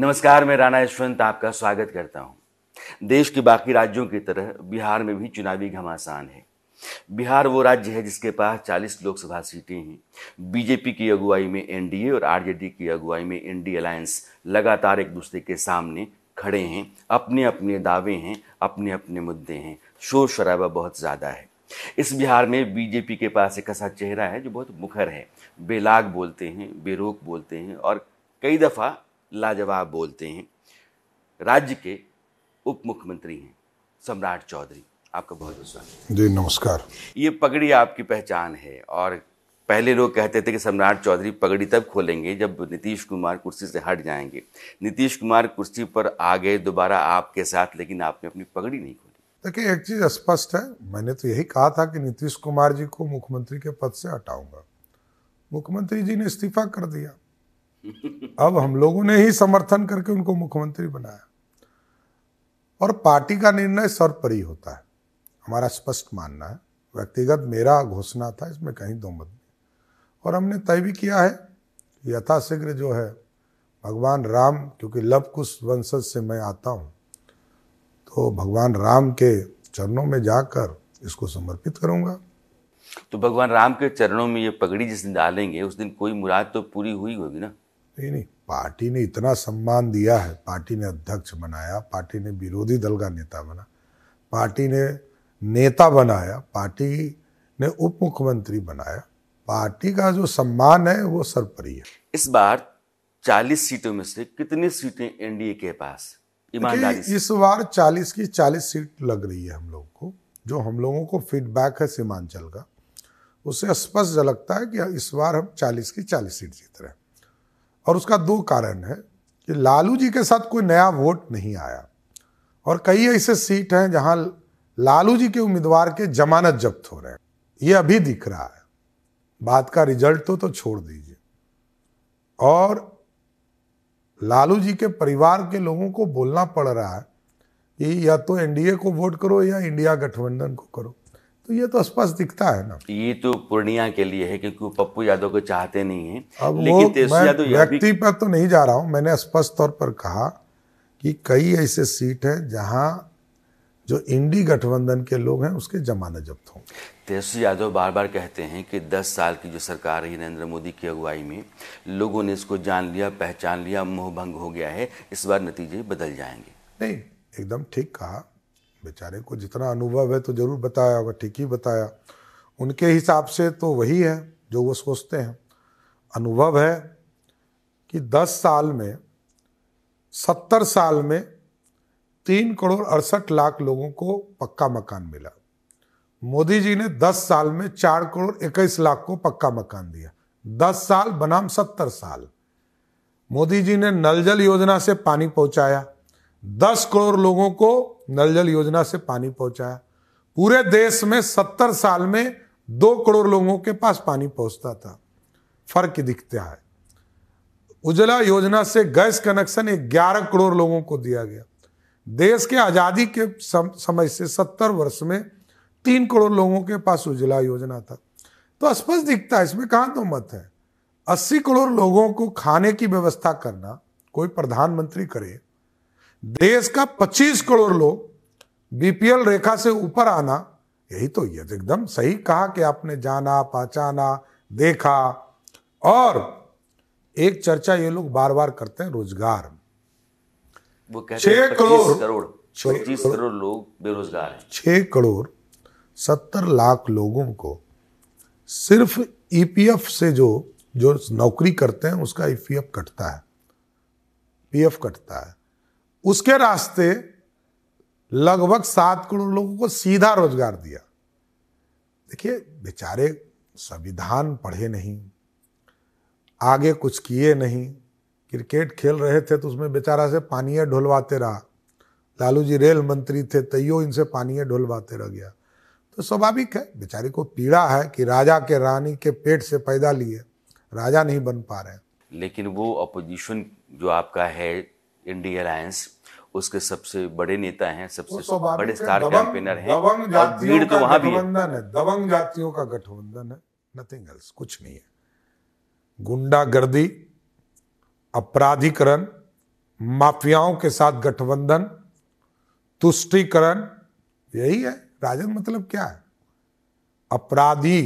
नमस्कार मैं राणा यशवंत आपका स्वागत करता हूं देश के बाकी राज्यों की तरह बिहार में भी चुनावी घमासान है बिहार वो राज्य है जिसके पास 40 लोकसभा सीटें हैं बीजेपी की अगुवाई में एनडीए और आरजेडी की अगुवाई में एनडी अलायंस लगातार एक दूसरे के सामने खड़े हैं अपने अपने दावे हैं अपने अपने मुद्दे हैं शोर शराबा बहुत ज़्यादा है इस बिहार में बीजेपी के पास एक ऐसा चेहरा है जो बहुत मुखर है बेलाग बोलते हैं बेरोक बोलते हैं और कई दफ़ा लाजवाब बोलते हैं राज्य के उप मुख्यमंत्री हैं सम्राट चौधरी आपका बहुत बहुत स्वागत जी नमस्कार ये पगड़ी आपकी पहचान है और पहले लोग कहते थे कि सम्राट चौधरी पगड़ी तब खोलेंगे जब नीतीश कुमार कुर्सी से हट जाएंगे नीतीश कुमार कुर्सी पर आ गए दोबारा आपके साथ लेकिन आपने अपनी पगड़ी नहीं खोली देखिए एक चीज़ स्पष्ट है मैंने तो यही कहा था कि नीतीश कुमार जी को मुख्यमंत्री के पद से हटाऊंगा मुख्यमंत्री जी ने इस्तीफा कर दिया अब हम लोगों ने ही समर्थन करके उनको मुख्यमंत्री बनाया और पार्टी का निर्णय सर्वपरि होता है हमारा स्पष्ट मानना है व्यक्तिगत मेरा घोषणा था इसमें कहीं दो मत और हमने तय भी किया है यथाशीघ्र जो है भगवान राम क्योंकि लव कुश वंशज से मैं आता हूँ तो भगवान राम के चरणों में जाकर इसको समर्पित करूँगा तो भगवान राम के चरणों में ये पगड़ी जिस दिन डालेंगे उस दिन कोई मुराद तो पूरी हुई होगी ना नहीं नहीं पार्टी ने इतना सम्मान दिया है पार्टी ने अध्यक्ष बनाया पार्टी ने विरोधी दल का नेता बना पार्टी ने नेता बनाया पार्टी ने उप मुख्यमंत्री बनाया पार्टी का जो सम्मान है वो सर्वपरि है इस बार 40 सीटों में से कितनी सीटें एनडीए के पास ईमानदारी इस बार 40 की 40 सीट लग रही है हम लोग को जो हम लोगों को फीडबैक है सीमांचल का उससे स्पष्ट झलकता है कि इस बार हम 40 की 40 सीट जीत रहे हैं और उसका दो कारण है कि लालू जी के साथ कोई नया वोट नहीं आया और कई ऐसे सीट हैं जहां लालू जी के उम्मीदवार के जमानत जब्त हो रहे हैं ये अभी दिख रहा है बात का रिजल्ट तो तो छोड़ दीजिए और लालू जी के परिवार के लोगों को बोलना पड़ रहा है कि या तो एनडीए को वोट करो या इंडिया गठबंधन को करो तो ये तो स्पष्ट दिखता है ना ये तो पूर्णिया के लिए है क्योंकि पप्पू यादव को चाहते नहीं है अब लेकिन वो व्यक्ति पर तो नहीं जा रहा हूँ मैंने स्पष्ट तौर पर कहा कि कई ऐसे सीट है जहाँ जो इंडी गठबंधन के लोग हैं उसके जमाने जब्त हों तेजस्वी यादव बार बार कहते हैं कि 10 साल की जो सरकार रही नरेंद्र मोदी की अगुवाई में लोगों ने इसको जान लिया पहचान लिया मोह भंग हो गया है इस बार नतीजे बदल जाएंगे नहीं एकदम ठीक कहा बेचारे को जितना अनुभव है तो ज़रूर बताया होगा ठीक ही बताया उनके हिसाब से तो वही है जो वो सोचते हैं अनुभव है कि 10 साल में 70 साल में तीन करोड़ अड़सठ लाख लोगों को पक्का मकान मिला मोदी जी ने 10 साल में चार करोड़ इक्कीस लाख को पक्का मकान दिया 10 साल बनाम 70 साल मोदी जी ने नल जल योजना से पानी पहुंचाया दस करोड़ लोगों को नल जल योजना से पानी पहुंचाया पूरे देश में सत्तर साल में दो करोड़ लोगों के पास पानी पहुंचता था फर्क दिखता है उजला योजना से गैस कनेक्शन ग्यारह करोड़ लोगों को दिया गया देश के आज़ादी के समय से सत्तर वर्ष में तीन करोड़ लोगों के पास उजला योजना था तो स्पष्ट दिखता है इसमें कहां तो मत है अस्सी करोड़ लोगों को खाने की व्यवस्था करना कोई प्रधानमंत्री करे देश का 25 करोड़ लोग बीपीएल रेखा से ऊपर आना यही तो यह तो एकदम सही कहा कि आपने जाना पहचाना देखा और एक चर्चा ये लोग बार बार करते हैं रोजगार छ छह करोड़ करोड़ पच्चीस करोड़ लोग बेरोजगार हैं छह करोड़ सत्तर लाख लोगों को सिर्फ ईपीएफ e से जो जो नौकरी करते हैं उसका ईपीएफ e कटता है पीएफ कटता है उसके रास्ते लगभग सात करोड़ लोगों को सीधा रोजगार दिया देखिए बेचारे संविधान पढ़े नहीं आगे कुछ किए नहीं क्रिकेट खेल रहे थे तो उसमें बेचारा से पानिया ढोलवाते रहा लालू जी रेल मंत्री थे तैयो इनसे पानिया ढोलवाते रह गया तो स्वाभाविक है बेचारे को पीड़ा है कि राजा के रानी के पेट से पैदा लिए राजा नहीं बन पा रहे लेकिन वो अपोजिशन जो आपका है इंडिया अलायंस उसके सबसे बड़े नेता हैं सबसे तो बड़े स्टार कैंपेनर हैं और भीड़ तो वहां भी है दबंग जातियों का गठबंधन है नथिंग एल्स कुछ नहीं है गुंडागर्दी अपराधीकरण माफियाओं के साथ गठबंधन तुष्टिकरण यही है राजद मतलब क्या है अपराधी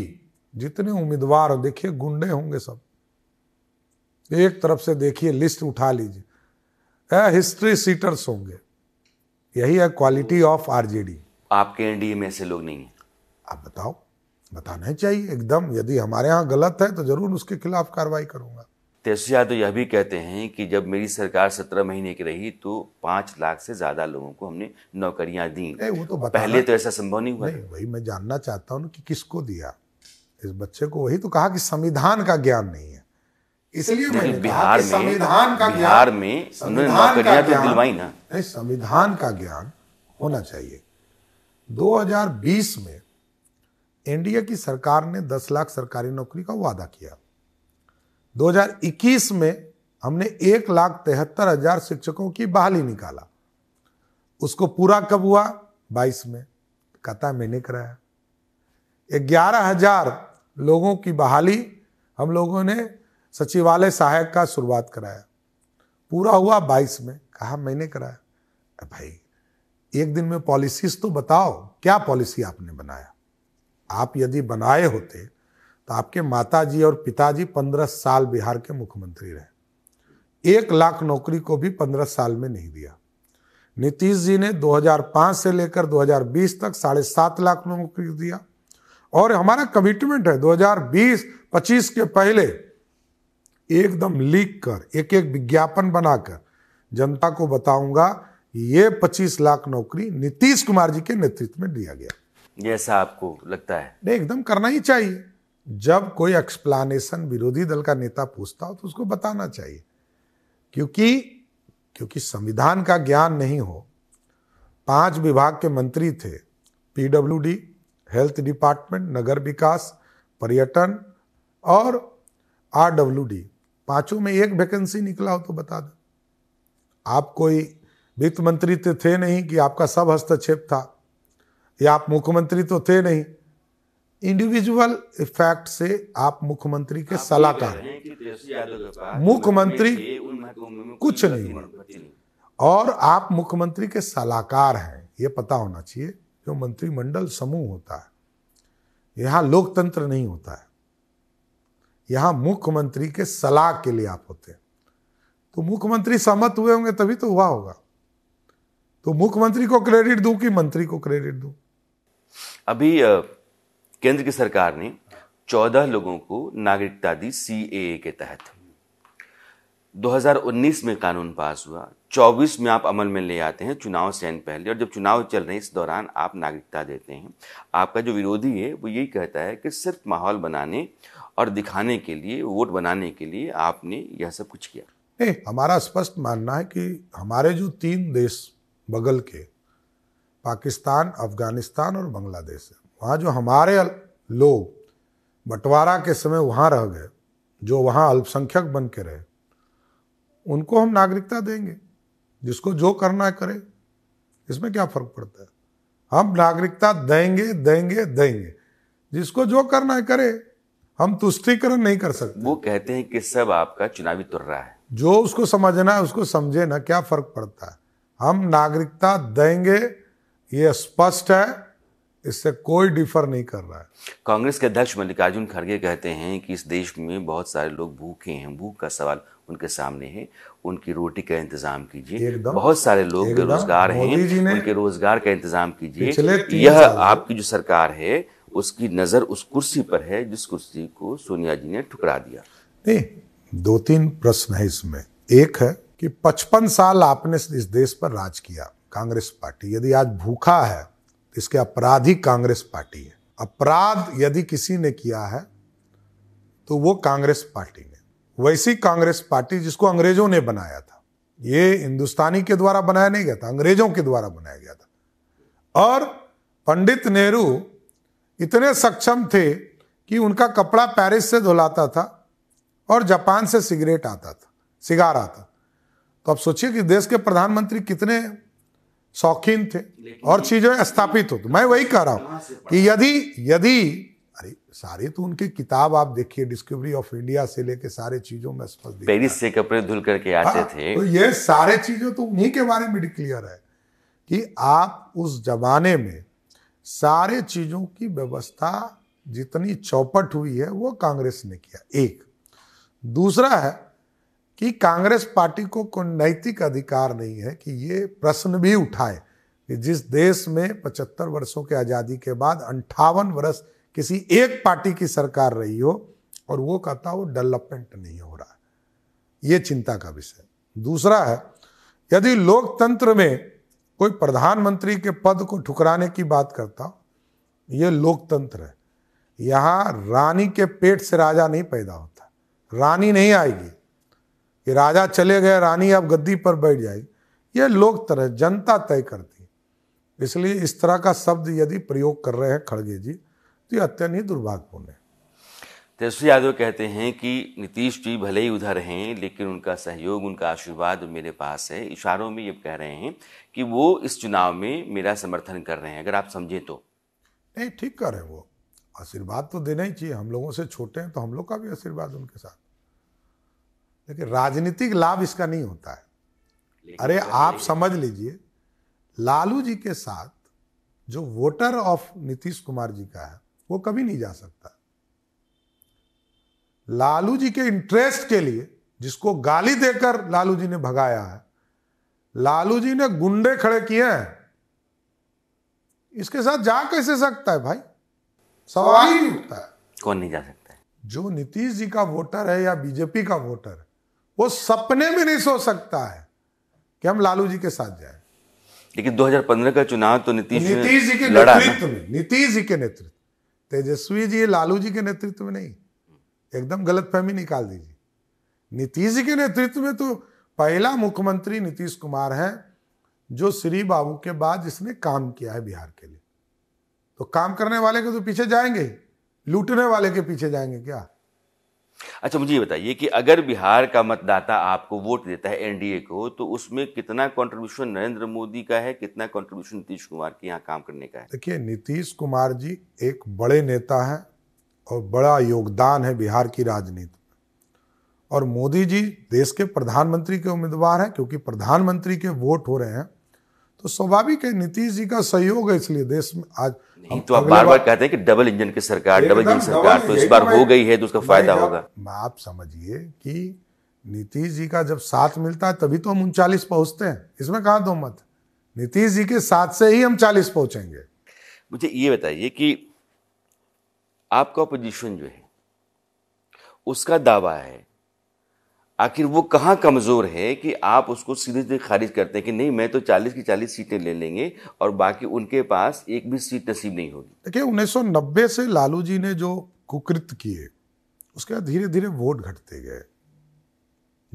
जितने उम्मीदवार हो देखिए गुंडे होंगे सब एक तरफ से देखिए लिस्ट उठा लीजिए हिस्ट्री सीटर्स होंगे यही है क्वालिटी ऑफ आरजेडी आपके एनडीए में ऐसे लोग नहीं है आप बताओ बताना ही चाहिए एकदम यदि हमारे यहाँ गलत है तो जरूर उसके खिलाफ कार्रवाई करूंगा तेजस्वी यादव तो यह भी कहते हैं कि जब मेरी सरकार सत्रह महीने की रही तो पांच लाख से ज्यादा लोगों को हमने नौकरियां दी वो तो पहले तो ऐसा संभव नहीं हुआ नहीं, वही मैं जानना चाहता हूँ कि किसको दिया इस बच्चे को वही तो कहा कि संविधान का ज्ञान नहीं है इसलिए मैंने बिहार में संविधान का बिहार में संविधान का तो दिलवाई ना नहीं संविधान का ज्ञान होना चाहिए 2020 में एनडीए की सरकार ने 10 लाख सरकारी नौकरी का वादा किया 2021 में हमने एक लाख तिहत्तर हजार शिक्षकों की बहाली निकाला उसको पूरा कब हुआ 22 में कहता मैंने कराया ग्यारह हजार लोगों की बहाली हम लोगों ने सचिवालय सहायक का शुरुआत कराया पूरा हुआ बाईस में कहा मैंने कराया भाई एक दिन में पॉलिसीज तो बताओ क्या पॉलिसी आपने बनाया आप यदि बनाए होते तो आपके माताजी और पिताजी पंद्रह साल बिहार के मुख्यमंत्री रहे एक लाख नौकरी को भी पंद्रह साल में नहीं दिया नीतीश जी ने 2005 से लेकर 2020 तक साढ़े सात लाख नौकरी दिया और हमारा कमिटमेंट है 2020-25 के पहले एकदम लीक कर एक एक विज्ञापन बनाकर जनता को बताऊंगा ये पच्चीस लाख नौकरी नीतीश कुमार जी के नेतृत्व में दिया गया जैसा आपको लगता है नहीं एकदम करना ही चाहिए जब कोई एक्सप्लानेशन विरोधी दल का नेता पूछता हो तो उसको बताना चाहिए क्योंकि क्योंकि संविधान का ज्ञान नहीं हो पांच विभाग के मंत्री थे पीडब्ल्यूडी हेल्थ डिपार्टमेंट नगर विकास पर्यटन और डी पांचों में एक वैकेंसी निकला हो तो बता दो आप कोई वित्त मंत्री तो थे नहीं कि आपका सब हस्तक्षेप था या आप मुख्यमंत्री तो थे नहीं इंडिविजुअल इफेक्ट से आप मुख्यमंत्री के सलाहकार मुख्यमंत्री कुछ नहीं और आप मुख्यमंत्री के सलाहकार हैं ये पता होना चाहिए जो मंत्रिमंडल समूह होता है यहाँ लोकतंत्र नहीं होता है यहां मुख्यमंत्री के सलाह के लिए आप होते हैं तो मुख्यमंत्री सहमत हुए होंगे तभी तो हुआ होगा तो मुख्यमंत्री को क्रेडिट दू कि मंत्री को क्रेडिट दू अभी केंद्र की सरकार ने चौदह लोगों को नागरिकता दी सी के तहत 2019 में कानून पास हुआ 24 में आप अमल में ले आते हैं चुनाव से पहले और जब चुनाव चल रहे हैं इस दौरान आप नागरिकता देते हैं आपका जो विरोधी है वो यही कहता है कि सिर्फ माहौल बनाने और दिखाने के लिए वोट बनाने के लिए आपने यह सब कुछ किया नहीं हमारा स्पष्ट मानना है कि हमारे जो तीन देश बगल के पाकिस्तान अफगानिस्तान और बांग्लादेश है वहाँ जो हमारे लोग बंटवारा के समय वहाँ रह गए जो वहाँ अल्पसंख्यक बन के रहे उनको हम नागरिकता देंगे जिसको जो करना है करे इसमें क्या फर्क पड़ता है हम नागरिकता देंगे देंगे देंगे जिसको जो करना है करे हम तुष्टिकरण नहीं कर सकते वो कहते हैं कि सब आपका चुनावी तुर्रा है जो उसको समझना है उसको समझे ना क्या फर्क पड़ता है हम नागरिकता देंगे ये स्पष्ट है इससे कोई डिफर नहीं कर रहा है कांग्रेस के अध्यक्ष मल्लिकार्जुन खड़गे कहते हैं कि इस देश में बहुत सारे लोग भूखे हैं भूख का सवाल उनके सामने है उनकी रोटी का इंतजाम कीजिए बहुत सारे लोग बेरोजगार हैं उनके रोजगार का इंतजाम कीजिए यह आपकी जो सरकार है उसकी नज़र उस कुर्सी पर है जिस कुर्सी को सोनिया जी ने ठुकरा दिया नहीं दो तीन प्रश्न है इसमें एक है कि पचपन साल आपने इस देश पर राज किया कांग्रेस पार्टी यदि आज भूखा है तो इसके अपराधी कांग्रेस पार्टी है अपराध यदि किसी ने किया है तो वो कांग्रेस पार्टी ने वैसी कांग्रेस पार्टी जिसको अंग्रेजों ने बनाया था ये हिंदुस्तानी के द्वारा बनाया नहीं गया था अंग्रेजों के द्वारा बनाया गया था और पंडित नेहरू इतने सक्षम थे कि उनका कपड़ा पेरिस से धुलाता था और जापान से सिगरेट आता था सिगार आता तो आप सोचिए कि देश के प्रधानमंत्री कितने शौकीन थे और चीज़ें स्थापित हो तो मैं वही कह रहा हूं कि यदि यदि अरे सारे तो उनके किताब आप देखिए डिस्कवरी ऑफ इंडिया से लेके सारे चीजों में स्पष्ट पेरिस से कपड़े धुल करके आते हाँ, थे तो ये सारे चीजें तो उन्हीं के बारे में डिक्लियर है कि आप उस जमाने में सारे चीज़ों की व्यवस्था जितनी चौपट हुई है वो कांग्रेस ने किया एक दूसरा है कि कांग्रेस पार्टी को कोई नैतिक अधिकार नहीं है कि ये प्रश्न भी उठाए कि जिस देश में 75 वर्षों के आज़ादी के बाद अंठावन वर्ष किसी एक पार्टी की सरकार रही हो और वो कहता हो डेवलपमेंट नहीं हो रहा है ये चिंता का विषय दूसरा है यदि लोकतंत्र में कोई प्रधानमंत्री के पद को ठुकराने की बात करता हो यह लोकतंत्र है यहां रानी के पेट से राजा नहीं पैदा होता रानी नहीं आएगी कि राजा चले गए रानी अब गद्दी पर बैठ जाएगी ये लोकतंत्र है जनता तय करती है इसलिए इस तरह का शब्द यदि प्रयोग कर रहे हैं खड़गे जी तो ये अत्यंत ही दुर्भाग्यपूर्ण है तेजस्वी यादव कहते हैं कि नीतीश जी भले ही उधर हैं लेकिन उनका सहयोग उनका आशीर्वाद मेरे पास है इशारों में ये कह रहे हैं कि वो इस चुनाव में मेरा समर्थन कर रहे हैं अगर आप समझें तो नहीं ठीक कर रहे वो आशीर्वाद तो देना ही चाहिए हम लोगों से छोटे हैं तो हम लोग का भी आशीर्वाद उनके साथ लेकिन राजनीतिक लाभ इसका नहीं होता है अरे आप समझ लीजिए लालू जी के साथ जो वोटर ऑफ नीतीश कुमार जी का है वो कभी नहीं जा सकता लालू जी के इंटरेस्ट के लिए जिसको गाली देकर लालू जी ने भगाया है लालू जी ने गुंडे खड़े किए हैं इसके साथ जा कैसे सकता है भाई सवाल ही नहीं उठता है कौन नहीं जा सकता है जो नीतीश जी का वोटर है या बीजेपी का वोटर वो सपने में नहीं सोच सकता है कि हम लालू जी के साथ जाए लेकिन 2015 का चुनाव तो नीतीश नीतीश जी के नेतृत्व में नीतीश जी के नेतृत्व तेजस्वी जी लालू जी के नेतृत्व में नहीं एकदम गलत फहमी निकाल दीजिए नीतीश जी के नेतृत्व में तो पहला मुख्यमंत्री नीतीश कुमार है जो श्री बाबू के बाद जिसने काम किया है बिहार के लिए तो काम करने वाले के तो पीछे जाएंगे लूटने वाले के पीछे जाएंगे क्या अच्छा मुझे ये बताइए कि अगर बिहार का मतदाता आपको वोट देता है एनडीए को तो उसमें कितना कंट्रीब्यूशन नरेंद्र मोदी का है कितना कंट्रीब्यूशन नीतीश कुमार के यहाँ काम करने का है देखिए नीतीश कुमार जी एक बड़े नेता हैं और बड़ा योगदान है बिहार की राजनीति और मोदी जी देश के प्रधानमंत्री के उम्मीदवार हैं क्योंकि प्रधानमंत्री के वोट हो रहे हैं तो स्वाभाविक है नीतीश जी का सहयोग है इसलिए देश में आज नहीं तो आप बार बार कहते हैं कि डबल इंजन की सरकार डबल इंजन सरकार तो इस बार हो गई है तो उसका फायदा होगा आप समझिए कि नीतीश जी का जब साथ मिलता है तभी तो हम उनचालीस पहुंचते हैं इसमें कहा दो मत नीतीश जी के साथ से ही हम चालीस पहुंचेंगे मुझे ये बताइए कि आपका पोजीशन जो है उसका दावा है आखिर वो कहाँ कमज़ोर है कि आप उसको सीधे सीधे खारिज करते हैं कि नहीं मैं तो 40 की 40 सीटें ले लेंगे और बाकी उनके पास एक भी सीट नसीब नहीं होगी देखिए 1990 से लालू जी ने जो कुकृत किए उसके बाद धीरे धीरे वोट घटते गए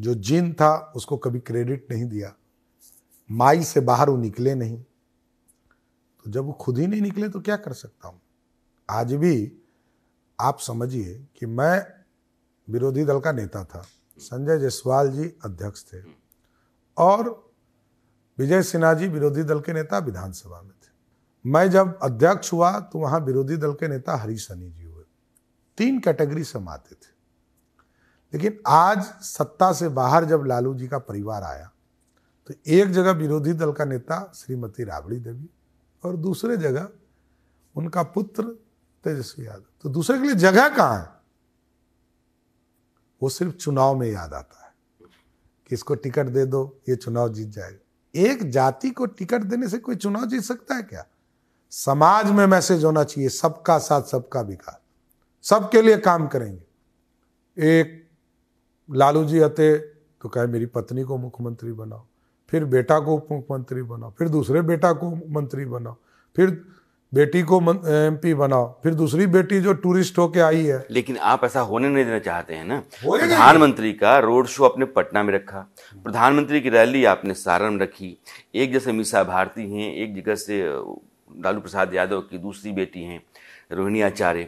जो जिन था उसको कभी क्रेडिट नहीं दिया माई से बाहर वो निकले नहीं तो जब वो खुद ही नहीं निकले तो क्या कर सकता हूँ आज भी आप समझिए कि मैं विरोधी दल का नेता था संजय जायसवाल जी अध्यक्ष थे और विजय सिन्हा जी विरोधी दल के नेता विधानसभा में थे मैं जब अध्यक्ष हुआ तो वहाँ विरोधी दल के नेता हरीश सनी जी हुए तीन कैटेगरी से माते आते थे लेकिन आज सत्ता से बाहर जब लालू जी का परिवार आया तो एक जगह विरोधी दल का नेता श्रीमती राबड़ी देवी और दूसरे जगह उनका पुत्र तेजस्वी यादव तो दूसरे के लिए जगह कहाँ है वो सिर्फ चुनाव में याद आता है कि इसको टिकट दे दो ये चुनाव जीत जाएगा एक जाति को टिकट देने से कोई चुनाव जीत सकता है क्या समाज में मैसेज होना चाहिए सबका साथ सबका विकास सबके लिए काम करेंगे एक लालू जी आते तो कहे मेरी पत्नी को मुख्यमंत्री बनाओ फिर बेटा को उप मुख्यमंत्री बनाओ फिर दूसरे बेटा को मंत्री बनाओ फिर बेटी को एमपी बनाओ फिर दूसरी बेटी जो टूरिस्ट होके आई है लेकिन आप ऐसा होने नहीं देना चाहते हैं ना प्रधानमंत्री का रोड शो आपने पटना में रखा प्रधानमंत्री की रैली आपने सारण में रखी एक जैसे मीसा भारती हैं एक जगह से लालू प्रसाद यादव की दूसरी बेटी हैं रोहिणी आचार्य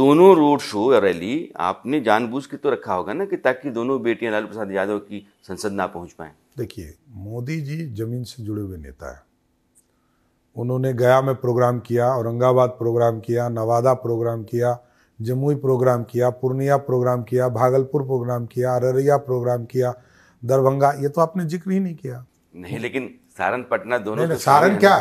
दोनों रोड शो या रैली आपने जानबूझ के तो रखा होगा ना कि ताकि दोनों बेटियां लालू प्रसाद यादव की संसद ना पहुंच पाए देखिए मोदी जी जमीन से जुड़े हुए नेता है उन्होंने गया में प्रोग्राम किया औरंगाबाद प्रोग्राम किया नवादा प्रोग्राम किया जमुई प्रोग्राम किया पूर्णिया प्रोग्राम किया भागलपुर प्रोग्राम किया अररिया प्रोग्राम किया दरभंगा ये तो आपने जिक्र ही नहीं किया नहीं लेकिन सारण पटना दोनों नहीं, तो सारण क्या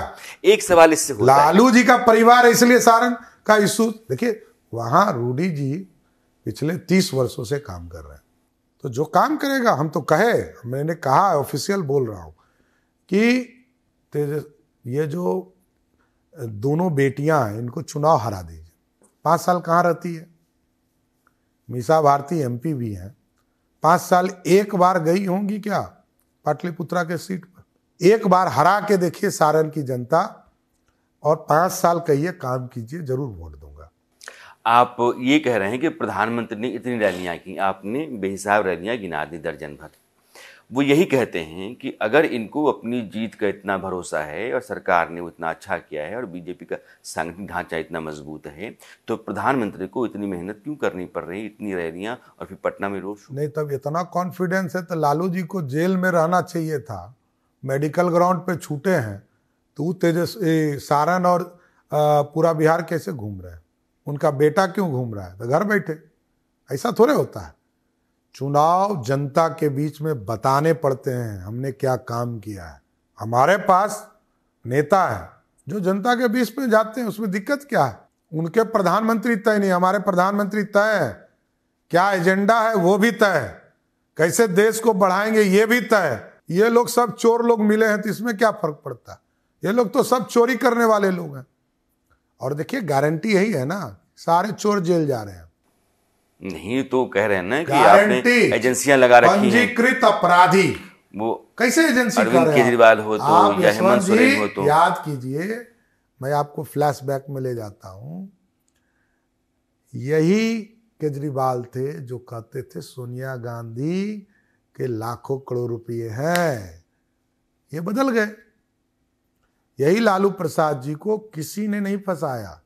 एक सवाल इससे लालू जी का परिवार है इसलिए सारण का इशू देखिए वहां रूडी जी पिछले तीस वर्षों से काम कर रहे हैं तो जो काम करेगा हम तो कहे मैंने कहा ऑफिशियल बोल रहा हूँ कि तेजस ये जो दोनों बेटियां हैं इनको चुनाव हरा दीजिए पांच साल कहाँ रहती है मीसा भारती एमपी भी हैं पांच साल एक बार गई होंगी क्या पाटलिपुत्रा के सीट पर एक बार हरा के देखिए सारण की जनता और पांच साल कहिए काम कीजिए जरूर वोट दूंगा आप ये कह रहे हैं कि प्रधानमंत्री ने इतनी रैलियां की आपने बेहिसाब रैलियां गिना दी दर्जन भर वो यही कहते हैं कि अगर इनको अपनी जीत का इतना भरोसा है और सरकार ने उतना अच्छा किया है और बीजेपी का सांगठनिक ढांचा इतना मजबूत है तो प्रधानमंत्री को इतनी मेहनत क्यों करनी पड़ रही इतनी रैलियाँ और फिर पटना में रोज नहीं तब इतना कॉन्फिडेंस है तो लालू जी को जेल में रहना चाहिए था मेडिकल ग्राउंड पे छूटे हैं तो वो तेजस सारण और पूरा बिहार कैसे घूम रहे हैं उनका बेटा क्यों घूम रहा है तो घर बैठे ऐसा थोड़े होता है चुनाव जनता के बीच में बताने पड़ते हैं हमने क्या काम किया है हमारे पास नेता है जो जनता के बीच में जाते हैं उसमें दिक्कत क्या है उनके प्रधानमंत्री तय नहीं हमारे प्रधानमंत्री तय है क्या एजेंडा है वो भी तय है कैसे देश को बढ़ाएंगे ये भी तय है ये लोग सब चोर लोग मिले हैं तो इसमें क्या फर्क पड़ता है ये लोग तो सब चोरी करने वाले लोग हैं और देखिए गारंटी यही है ना सारे चोर जेल जा रहे हैं नहीं तो कह रहे हैं ना कि आपने एजेंसियां लगा रखी पंजीकृत अपराधी वो कैसे एजेंसी अरविंद केजरीवाल हो तो या हेमंत सोरेन हो तो याद कीजिए मैं आपको फ्लैशबैक में ले जाता हूं यही केजरीवाल थे जो कहते थे सोनिया गांधी के लाखों करोड़ रुपये हैं ये बदल गए यही लालू प्रसाद जी को किसी ने नहीं फंसाया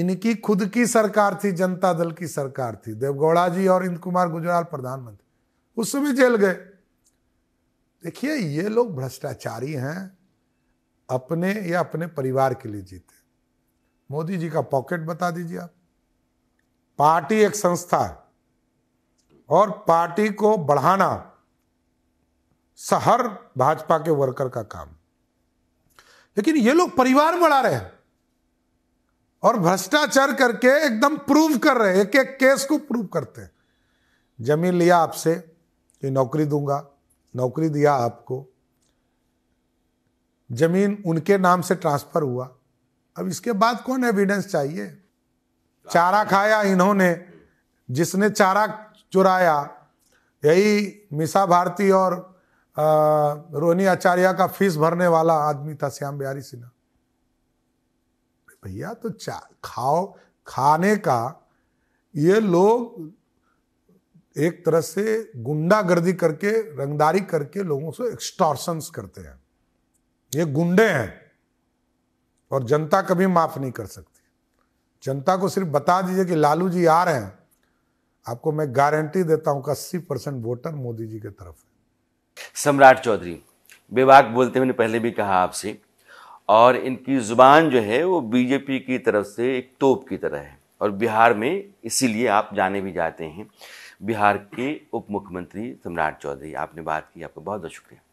इनकी खुद की सरकार थी जनता दल की सरकार थी देवगौड़ा जी और इंद कुमार गुजराल प्रधानमंत्री उस समय जेल गए देखिए ये लोग भ्रष्टाचारी हैं अपने या अपने परिवार के लिए जीते मोदी जी का पॉकेट बता दीजिए आप पार्टी एक संस्था है और पार्टी को बढ़ाना हर भाजपा के वर्कर का काम लेकिन ये लोग परिवार बढ़ा रहे हैं और भ्रष्टाचार करके एकदम प्रूव कर रहे हैं एक एक केस को प्रूव करते हैं जमीन लिया आपसे कि नौकरी दूंगा नौकरी दिया आपको जमीन उनके नाम से ट्रांसफर हुआ अब इसके बाद कौन एविडेंस चाहिए चारा खाया इन्होंने जिसने चारा चुराया यही मिसा भारती और रोहिणी आचार्य का फीस भरने वाला आदमी था श्याम बिहारी सिन्हा भैया तो चा खाओ खाने का ये लोग एक तरह से गुंडागर्दी करके रंगदारी करके लोगों से एक्सटॉर्शंस करते हैं ये गुंडे हैं और जनता कभी माफ नहीं कर सकती जनता को सिर्फ बता दीजिए कि लालू जी आ रहे हैं आपको मैं गारंटी देता हूं अस्सी परसेंट वोटर मोदी जी की तरफ है सम्राट चौधरी विवाद बोलते मैंने पहले भी कहा आपसे और इनकी ज़ुबान जो है वो बीजेपी की तरफ से एक तोप की तरह है और बिहार में इसीलिए आप जाने भी जाते हैं बिहार के उप मुख्यमंत्री सम्राट चौधरी आपने बात की आपका बहुत बहुत शुक्रिया